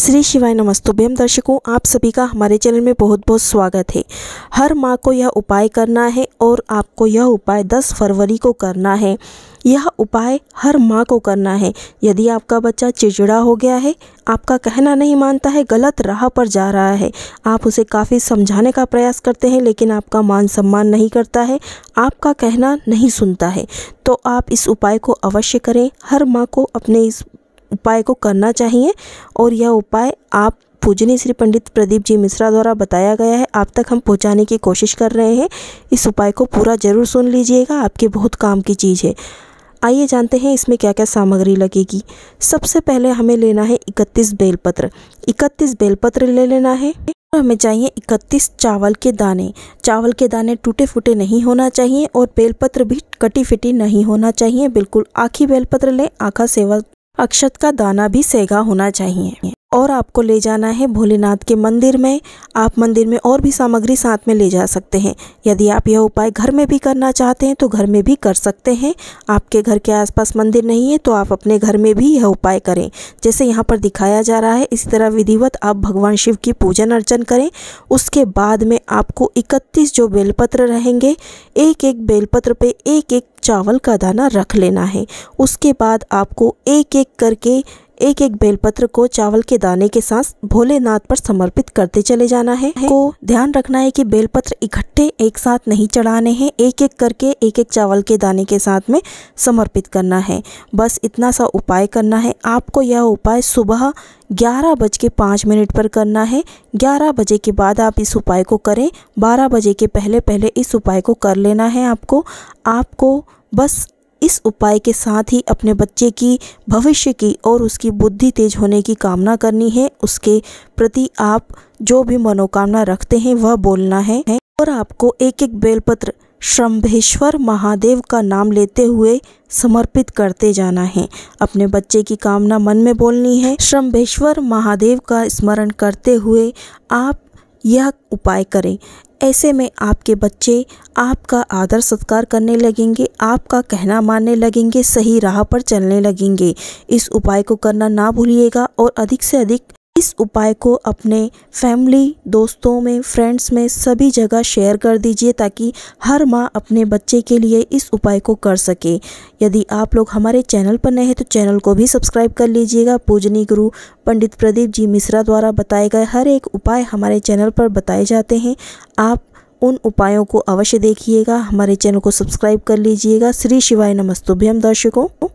श्री शिवाय भेम दर्शकों आप सभी का हमारे चैनल में बहुत बहुत स्वागत है हर माँ को यह उपाय करना है और आपको यह उपाय 10 फरवरी को करना है यह उपाय हर माँ को करना है यदि आपका बच्चा चिड़चिड़ा हो गया है आपका कहना नहीं मानता है गलत राह पर जा रहा है आप उसे काफ़ी समझाने का प्रयास करते हैं लेकिन आपका मान सम्मान नहीं करता है आपका कहना नहीं सुनता है तो आप इस उपाय को अवश्य करें हर माँ को अपने इस उपाय को करना चाहिए और यह उपाय आप पूजनी श्री पंडित प्रदीप जी मिश्रा द्वारा बताया गया है आप तक हम पहुंचाने की कोशिश कर रहे हैं इस उपाय को पूरा ज़रूर सुन लीजिएगा आपके बहुत काम की चीज़ है आइए जानते हैं इसमें क्या क्या सामग्री लगेगी सबसे पहले हमें लेना है इकतीस बेलपत्र इकतीस बेलपत्र ले लेना है हमें चाहिए इकतीस चावल के दाने चावल के दाने टूटे फूटे नहीं होना चाहिए और बेलपत्र भी कटी फिटी नहीं होना चाहिए बिल्कुल आखी बेलपत्र लें आखा सेवा अक्षत का दाना भी सेगा होना चाहिए और आपको ले जाना है भोलेनाथ के मंदिर में आप मंदिर में और भी सामग्री साथ में ले जा सकते हैं यदि आप यह उपाय घर में भी करना चाहते हैं तो घर में भी कर सकते हैं आपके घर के आसपास मंदिर नहीं है तो आप अपने घर में भी यह उपाय करें जैसे यहाँ पर दिखाया जा रहा है इसी तरह विधिवत आप भगवान शिव की पूजन अर्चन करें उसके बाद में आपको इकतीस जो बेलपत्र रहेंगे एक एक बेलपत्र पर एक एक चावल का दाना रख लेना है उसके बाद आपको एक एक करके एक एक बेलपत्र को चावल के दाने के साथ भोलेनाथ पर समर्पित करते चले जाना है को ध्यान रखना है कि बेलपत्र इकट्ठे एक साथ नहीं चढ़ाने हैं एक एक करके एक एक चावल के दाने के साथ में समर्पित करना है बस इतना सा उपाय करना है आपको यह उपाय सुबह ग्यारह बज के पाँच मिनट पर करना है ग्यारह बजे के बाद आप इस उपाय को करें बारह बजे के पहले पहले इस उपाय को कर लेना है आपको आपको बस इस उपाय के साथ ही अपने बच्चे की भविष्य की और उसकी बुद्धि तेज होने की कामना करनी है उसके प्रति आप जो भी मनोकामना रखते हैं वह बोलना है और आपको एक एक बेलपत्र श्रम्भेश्वर महादेव का नाम लेते हुए समर्पित करते जाना है अपने बच्चे की कामना मन में बोलनी है श्रम्भेश्वर महादेव का स्मरण करते हुए आप यह उपाय करें ऐसे में आपके बच्चे आपका आदर सत्कार करने लगेंगे आपका कहना मानने लगेंगे सही राह पर चलने लगेंगे इस उपाय को करना ना भूलिएगा और अधिक से अधिक इस उपाय को अपने फैमिली दोस्तों में फ्रेंड्स में सभी जगह शेयर कर दीजिए ताकि हर माँ अपने बच्चे के लिए इस उपाय को कर सके यदि आप लोग हमारे चैनल पर नए हैं तो चैनल को भी सब्सक्राइब कर लीजिएगा पूजनी गुरु पंडित प्रदीप जी मिश्रा द्वारा बताए गए हर एक उपाय हमारे चैनल पर बताए जाते हैं आप उन उपायों को अवश्य देखिएगा हमारे चैनल को सब्सक्राइब कर लीजिएगा श्री शिवाय नमस्तुभ्यम दर्शकों